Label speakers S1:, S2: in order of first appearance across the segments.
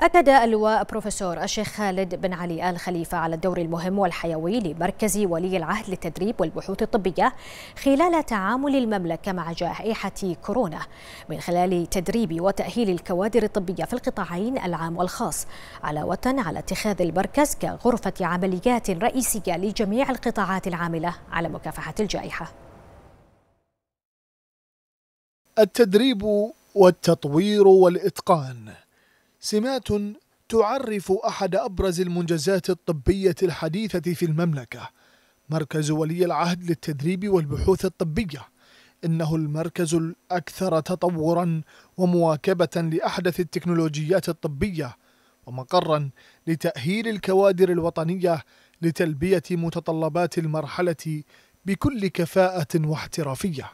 S1: أكد اللواء بروفيسور الشيخ خالد بن علي آل خليفة على الدور المهم والحيوي لمركز ولي العهد للتدريب والبحوث الطبية خلال تعامل المملكة مع جائحة كورونا من خلال تدريب وتأهيل الكوادر الطبية في القطاعين العام والخاص علاوة على اتخاذ المركز كغرفة عمليات رئيسية لجميع القطاعات العاملة على مكافحة الجائحة التدريب والتطوير والإتقان سمات تعرف أحد أبرز المنجزات الطبية الحديثة في المملكة مركز ولي العهد للتدريب والبحوث الطبية إنه المركز الأكثر تطورا ومواكبة لأحدث التكنولوجيات الطبية ومقرا لتأهيل الكوادر الوطنية لتلبية متطلبات المرحلة بكل كفاءة واحترافية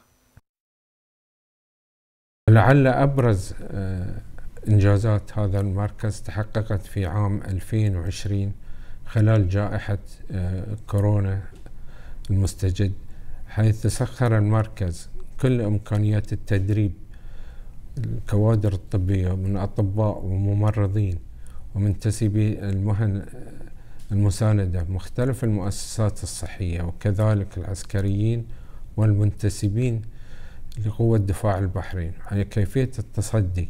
S2: لعل أبرز آه، إنجازات هذا المركز تحققت في عام 2020 خلال جائحة آه، كورونا المستجد حيث سخر المركز كل إمكانيات التدريب الكوادر الطبية من أطباء وممرضين ومنتسبي المهن آه، المساندة مختلف المؤسسات الصحية وكذلك العسكريين والمنتسبين لقوة دفاع البحرين على كيفية التصدي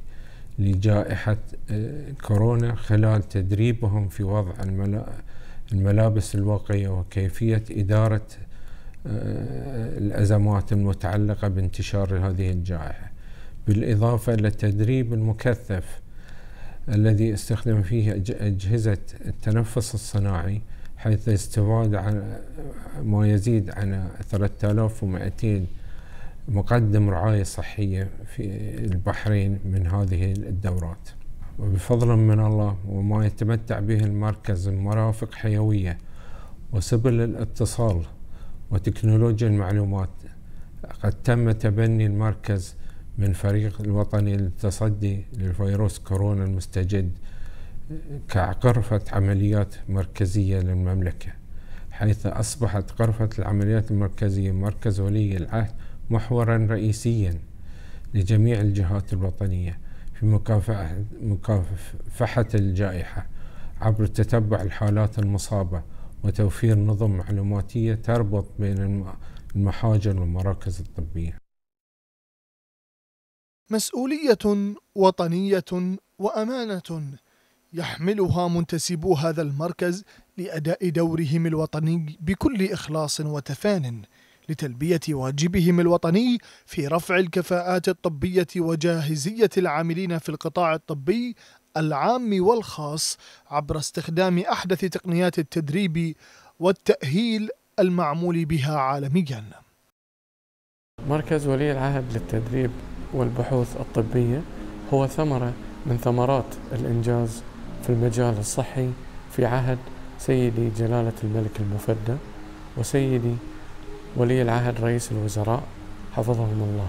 S2: لجائحة آه، كورونا خلال تدريبهم في وضع الملابس الواقية وكيفية إدارة آه، الأزمات المتعلقة بانتشار هذه الجائحة بالإضافة إلى التدريب المكثف الذي استخدم فيه أجهزة التنفس الصناعي حيث استفاد عن ما يزيد عن 3200 مقدم رعاية صحية في البحرين من هذه الدورات وبفضل من الله وما يتمتع به المركز من مرافق حيوية وسبل الاتصال وتكنولوجيا المعلومات قد تم تبني المركز من فريق الوطني للتصدي للفيروس كورونا المستجد كغرفة عمليات مركزية للمملكة حيث أصبحت غرفة العمليات المركزية مركز ولي العهد محورا رئيسيا لجميع الجهات الوطنية في مكافحة الجائحة عبر تتبع الحالات المصابة وتوفير نظم معلوماتية تربط بين المحاجر والمراكز الطبية
S1: مسؤولية وطنية وأمانة يحملها منتسبو هذا المركز لأداء دورهم الوطني بكل إخلاص وتفان لتلبية واجبهم الوطني في رفع الكفاءات الطبية وجاهزية العاملين في القطاع الطبي العام والخاص عبر استخدام أحدث تقنيات التدريب والتأهيل المعمول بها عالميا
S3: مركز ولي العهد للتدريب والبحوث الطبية هو ثمرة من ثمرات الإنجاز في المجال الصحي في عهد سيدي جلالة الملك المفدى وسيدي ولي العهد رئيس الوزراء حفظهم الله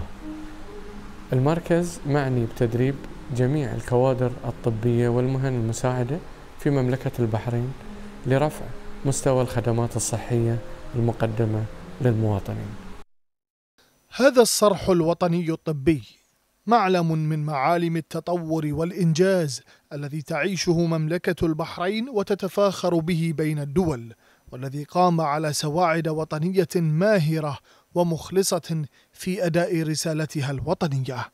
S3: المركز معني بتدريب جميع الكوادر الطبية والمهن المساعدة في مملكة البحرين لرفع مستوى الخدمات الصحية المقدمة للمواطنين.
S1: هذا الصرح الوطني الطبي معلم من معالم التطور والإنجاز الذي تعيشه مملكة البحرين وتتفاخر به بين الدول. والذي قام على سواعد وطنية ماهرة ومخلصة في أداء رسالتها الوطنية